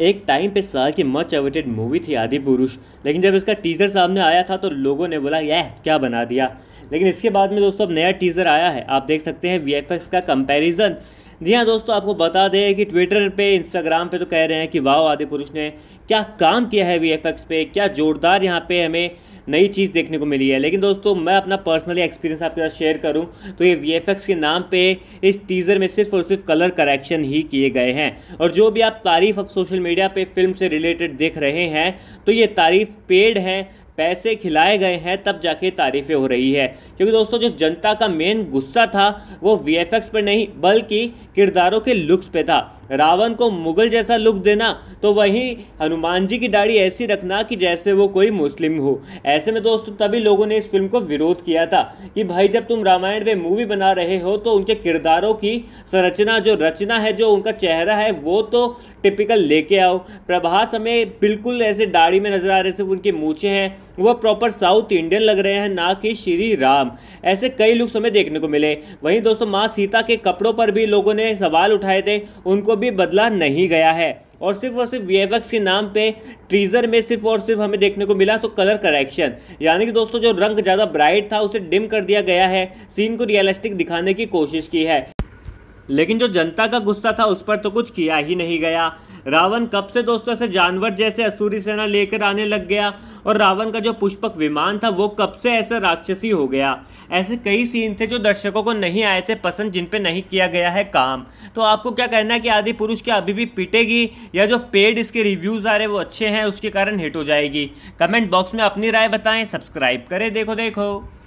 एक टाइम पे साल की मच अवेटेड मूवी थी आदि पुरुष लेकिन जब इसका टीज़र सामने आया था तो लोगों ने बोला यह क्या बना दिया लेकिन इसके बाद में दोस्तों अब नया टीज़र आया है आप देख सकते हैं वी का कंपेरिजन जी हाँ दोस्तों आपको बता दें कि ट्विटर पे इंस्टाग्राम पे तो कह रहे हैं कि वाह आदि पुरुष ने क्या काम किया है वी एफ पे क्या जोरदार यहाँ पे हमें नई चीज़ देखने को मिली है लेकिन दोस्तों मैं अपना पर्सनली एक्सपीरियंस आपके साथ शेयर करूं तो ये वी के नाम पे इस टीज़र में सिर्फ और सिर्फ कलर करेक्शन ही किए गए हैं और जो भी आप तारीफ़ अब सोशल मीडिया पे फिल्म से रिलेटेड देख रहे हैं तो ये तारीफ़ पेड है पैसे खिलाए गए हैं तब जाके तारीफें हो रही है क्योंकि दोस्तों जो जनता का मेन गुस्सा था वो वी पर नहीं बल्कि किरदारों के लुक्स पे था रावण को मुगल जैसा लुक देना तो वहीं हनुमान जी की दाढ़ी ऐसी रखना कि जैसे वो कोई मुस्लिम हो ऐसे में दोस्तों तभी लोगों ने इस फिल्म को विरोध किया था कि भाई जब तुम रामायण में मूवी बना रहे हो तो उनके किरदारों की संरचना जो रचना है जो उनका चेहरा है वो तो टिपिकल लेके आओ प्रभास हमें बिल्कुल ऐसे दाढ़ी में नज़र आ रहे थे उनके मूँछे हैं वह प्रॉपर साउथ इंडियन लग रहे हैं ना कि श्री राम ऐसे कई लुक्स हमें देखने को मिले वहीं दोस्तों माँ सीता के कपड़ों पर भी लोगों ने सवाल उठाए थे उनको भी बदला नहीं गया है और सिर्फ और सिर्फ वी के नाम पे ट्रीजर में सिर्फ और सिर्फ हमें देखने को मिला तो कलर करेक्शन यानी कि दोस्तों जो रंग ज़्यादा ब्राइट था उसे डिम कर दिया गया है सीन को रियलिस्टिक दिखाने की कोशिश की है लेकिन जो जनता का गुस्सा था उस पर तो कुछ किया ही नहीं गया रावण कब से दोस्तों ऐसे जानवर जैसे असुरी सेना लेकर आने लग गया और रावण का जो पुष्पक विमान था वो कब से ऐसा राक्षसी हो गया ऐसे कई सीन थे जो दर्शकों को नहीं आए थे पसंद जिन पे नहीं किया गया है काम तो आपको क्या कहना है कि आदि पुरुष क्या अभी भी पिटेगी या जो पेड इसके रिव्यूज़ आ रहे वो अच्छे हैं उसके कारण हिट हो जाएगी कमेंट बॉक्स में अपनी राय बताएं सब्सक्राइब करें देखो देखो